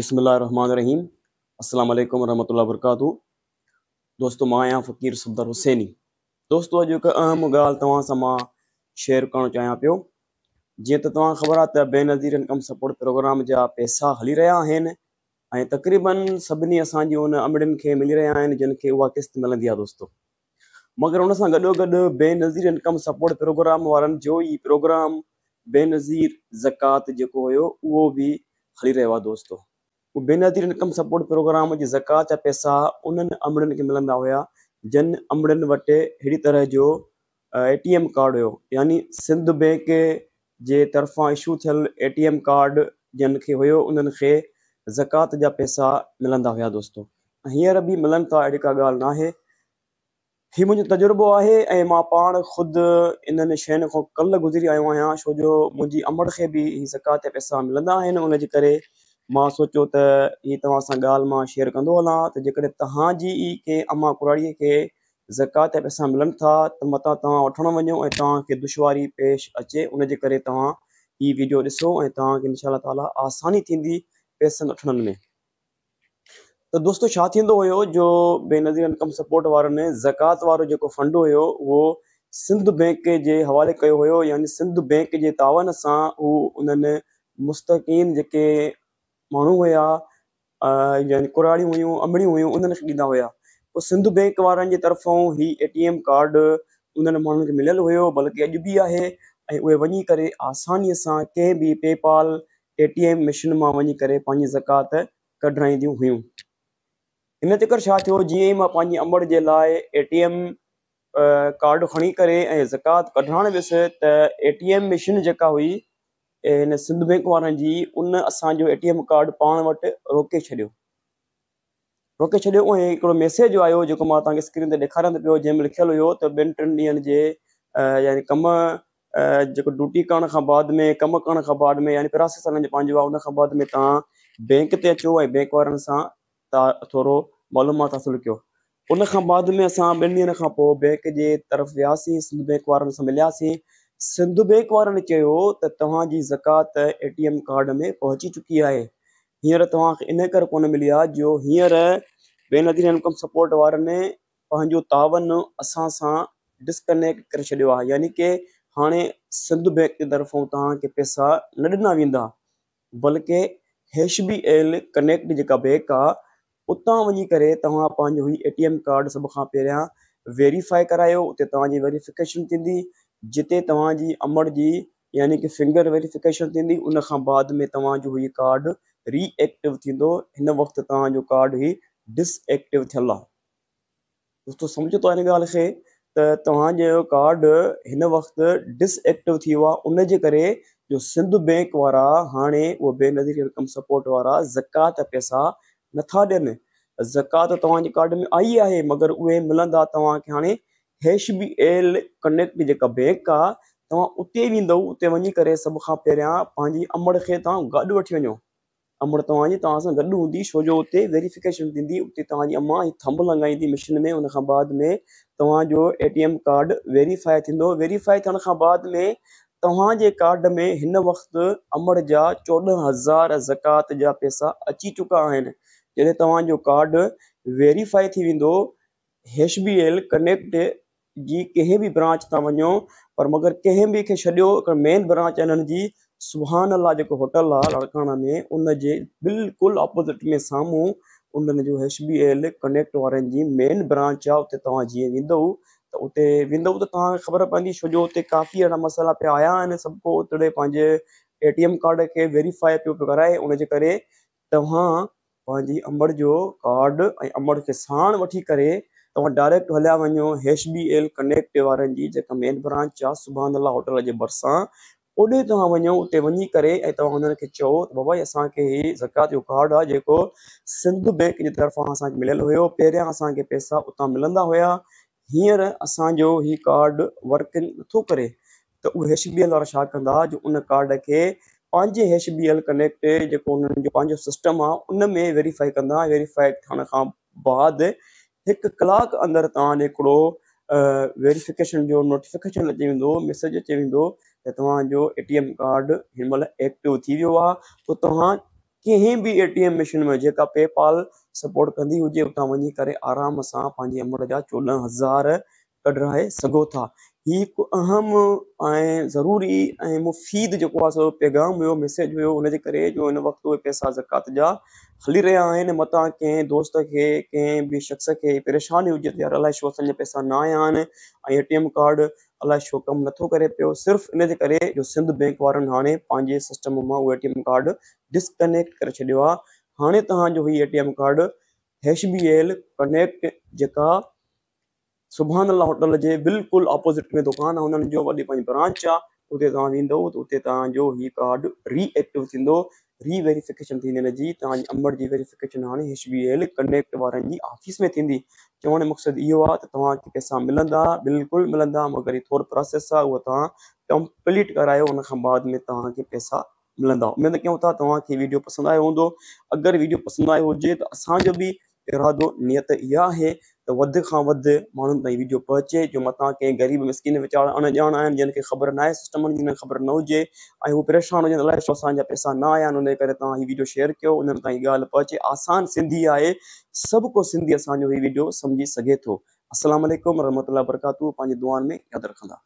बसमीम अल्लाम वरहमल वर्क दोस्तों मां आया फ़क़ीर सफदर हुसैनी दोस्तों अॼु हिकु अहम गाल शेयर कर चाहियां पियो जीअं त तव्हां ख़बर आहे बेनज़ीर इनकम सपोर्ट प्रोग्राम जा पैसा हली रहा आहिनि ऐं तक़रीबन सभिनी असांजी उन अमड़ियुनि खे मिली रहा जिनके जिन खे उहा क़िस्त मिलंदी आहे दोस्तो मगर उन सां बेनज़ीर इनकम सपोर्ट प्रोग्राम वारनि जो ही प्रोग्राम बेनज़ीर ज़कात जो हुयो उहो हली रहियो आहे उहो बेनतरीन इनकम सपोर्ट प्रोग्राम जी जकात जा पैसा उन्हनि अमड़ियुनि खे मिलंदा हुया जिन अमड़ियुनि वटि अहिड़ी तरह जो ए टी एम कार्ड हुयो यानी सिंध बैंक जे तरफ़ां इशू थियल ए टी एम कार्ड जिन खे हुयो उन्हनि खे ज़कात जा पैसा मिलंदा हुआ दोस्तो हींअर बि मिलनि था अहिड़ी का ॻाल्हि न आहे मुंहिंजो तजुर्बो आहे ऐं मां पाण ख़ुदि इन्हनि शयुनि खां कल्ह गुज़री आयो आहियां छो जो मुंहिंजी अमड़ खे बि हीअ ज़कात जा पैसा मिलंदा आहिनि उनजे करे मां सोचियो त हीअ तव्हां सां ॻाल्हि मां शेयर कंदो हलां त जेकॾहिं तव्हांजी ई कंहिं अमा कुराड़ीअ खे ज़कात जा पैसा मिलनि था त मता तव्हां वठणु वञो ऐं तव्हांखे दुशवारी पेश अचे उनजे करे तव्हां हीअ वीडियो ॾिसो ऐं तव्हांखे इनशा ताला आसानी थींदी पैसनि वठण में त दोस्तो छा थींदो हुयो जो बेनज़ीर इनकम सपोर्ट वारनि ज़कात वारो जेको फ़ंड हुयो उहो सिंध बैंक जे हवाले कयो हुयो यानी सिंध बैंक जे तावन सां हू उन्हनि मुस्तक़ीम जेके माण्हू हुया यानी कुराणियूं हुयूं अमड़ियूं हुयूं उन्हनि खे ॾींदा हुया पोइ सिंध बैंक वारनि जे तरफ़ां ए टी एम कार्ड उन्हनि माण्हुनि खे मिलियलु हुयो बल्कि अॼु बि आहे ऐं उहे वञी करे आसानीअ सां कंहिं बि पे पाल एम मशीन मां वञी करे पंहिंजी ज़कात कढाईंदियूं हुयूं हिन ते चकर छा थियो जीअं ई मां पंहिंजी अमड़ जे लाइ ए टी एम कार्ड खणी करे ऐं ज़कात कढाइण वियुसि त ए टी एम मशीन जेका हुई हिन सिंध बैंक वारनि जी उन असांजो ए टी एम कार्ड पाण वटि रोके छॾियो रोके छॾियो ऐं हिकिड़ो मैसेज आयो जेको मां तव्हांखे स्क्रीन ते ॾेखारियां थो पियो जंहिंमें लिखियलु हुयो त ॿिनि टिनि ॾींहंनि जे यानी कमु जेको ड्यूटी करण खां बाद में कमु करण खां बाद में यानी पिरासी सालनि जो पंहिंजो आहे उन खां बाद में तव्हां बैंक ते अचो ऐं बैंक वारनि सां तव्हां थोरो मालूमात हासिलु कयो उन खां बाद में असां ॿिनि ॾींहंनि खां पोइ बैंक जे तरफ़ वियासीं सिंध बैंक वारनि सां मिलियासीं सिंधु बैंक वारनि चयो त तव्हांजी ज़कात ए टी एम कार्ड में पहुची चुकी आहे हींअर तव्हांखे इन करे कोन मिली आहे जो हींअर बेनदीन इनकम सपोर्ट वारनि पंहिंजो तावन असां सां डिस्कनेक्ट करे छॾियो आहे यानी की हाणे सिंधु बैंक जे तरफ़ो तव्हांखे पैसा न ॾिना वेंदा बल्कि हैश बी एल कनेक्ट जेका बैंक आहे उतां वञी करे तव्हां पंहिंजो ई ए टी एम कार्ड सभ खां पहिरियां वेरीफाए करायो उते तव्हांजी वेरीफिकेशन थींदी जिते तव्हांजी अमर जी यानी कि फिंगर वेरिफिकेशन थींदी उन खां बाद में तव्हांजो हीउ कार्ड रीएक्टिव थींदो हिन वक़्तु तव्हांजो कार्ड ई डिसएक्टिव थियल आहे दोस्तो सम्झो था हिन ॻाल्हि खे त तव्हांजो कार्ड हिन वक़्तु डिसएक्टिव थी वियो आहे उनजे करे जो सिंध बैंक वारा हाणे उहो बेनज़ीर रक़म सपोर्ट वारा ज़कात पैसा नथा ॾियनि ज़कात तव्हांजे कार्ड में आई आहे मगर उहे मिलंदा तव्हांखे हाणे एच बी एल कनेक्ट जेका बैंक आहे तव्हां उते वेंदव उते वञी करे सभ खां पहिरियां पंहिंजी अमड़ खे तव्हां गॾु वठी वञो अमड़ तव्हांजी तव्हां सां गॾु हूंदी अम्मा थंब लॻाईंदी मशीन में उन खां बाद में तव्हांजो A T M card verify थींदो वेरीफाए थियण बाद में तव्हांजे कार्ड में इन वक्त अमड़ जा चोॾहं हज़ार ज़कात जा पैसा अची चुका जैसे जॾहिं तव्हांजो कार्ड वेरीफाए थी वो एच बी एल कनेक्ट जी कंहिं बि ब्रांच तव्हां वञो पर मगर कें भी खे छॾियो मेन ब्रांच हिननि जी अला जेको होटल आ लड़काणा में उनके बिल्कुल ऑपोज़िट में साम्हूं उन्हनि एच बी एल कनेक्ट वारनि मेन ब्रांच आहे उते तव्हां जीअं वेंदव ख़बर पवंदी छो जो काफ़ी अहिड़ा मसाला पे आया आहिनि सभु को उतड़े पंहिंजे एटीएम कार्ड के वेरीफाई पियो पियो कराए उनके करे तव्हां जो कार्ड ऐं अमड़ खे साण वी तव्हां डायरेक्ट हलिया वञो एच बी एल कनेक्ट वारनि जी जेका मेन ब्रांच आ सुभाणे अला होटल के भरसा ओडे तुम वो उते वञी करे ऐं तव्हां हुननि खे चओ त जो कार्ड आहे जेको सिंध बैंक जी तरफा अस मिल हुयो पहिरियां असांखे पैसा उतना मिलंदा हुआ हींअर असांजो हीउ कार्ड वर्किंग नो करे त उहे एच बी एल वारा छा जो उन कार्ड के पंहिंजे एच बी एल कनेक्ट जेको हुननि जो पंहिंजो सिस्टम आहे उन में वेरीफाई कंदा वेरीफाई थे बाद हिकु कलाकु अंदरि तव्हां जो हिकिड़ो वेरीफिकेशन जो नोटिफिकेशन अची वेंदो मैसेज अची वेंदो त तव्हांजो ए टी एम कार्ड हिन महिल एक्टिव थी वियो आहे पोइ तव्हां कंहिं बि ए टी एम मशीन में जेका पे पाल सपोर्ट कंदी हुजे उतां वञी करे आराम सां पंहिंजे अमर जा चोॾहं हज़ार कढाए सघो था ही हीअ अहम ऐं ज़रूरी ऐं मुफ़ीद जेको आहे सो पैगाम हुयो मैसेज हुयो हुनजे करे जो हिन वक़्तु उहे पैसा ज़कात जा हली रहिया आहिनि मतां कंहिं दोस्त खे कंहिं बि शख़्स खे परेशानी हुजे त यार अलाए छो असांजा पैसा न आया आहिनि ऐं ए टी एम कार्ड अलाए छो कमु नथो करे पियो सिर्फ़ु इन जे करे जो सिंध बैंक वारनि हाणे पंहिंजे सिस्टम मां उहो A T M card disconnect करे छॾियो आहे हाणे तव्हांजो हीउ A T M card hash B L connect जेका सुभाणे अलाह होटल के बिल्कुल ऑपोज़िट में दुकान आहे हुननि जो वॾी पंहिंजी ब्रांच आहे उते तव्हां वेंदव त उते तव्हांजो कार्ड रीएक्टिव थींदो रीवेरीफिकेशन थींदी हिन जी तव्हांजी अंबर एच बी एल कनेक्ट वारनि ऑफिस में थींदी चवण मकसद मक़सदु इहो पैसा मिलंदा बिल्कुल मिलंदा मगर ये थोड़ा प्रोसेस आहे उहो तव्हां कंप्लीट कराया हुन खां बाद में तव्हांखे पैसा मिलंदा उमेद कयूं था वीडियो पसंद आया हूंदो अगर वीडियो पसंद आयो हो त असांजो बि इरादो नियत यह है तो वधि खां वधि माण्हुनि वीडियो पहुंचे जो मत कें ग़रीब मिसकिन वीचारा अणॼाण आहिनि जिन ख़बर ना आहे सिस्टमनि ख़बर न हुजे ऐं परेशान हुजनि अलाए छो पैसा न आया आहिनि उन वीडियो शेयर कयो उन्हनि ताईं ॻाल्हि आसान सिंधी आहे सभु को सिंधी असांजो हीउ वीडियो सम्झी सघे थो असलम वरहमत वरकातू पंहिंजी दुआनि में याद रखा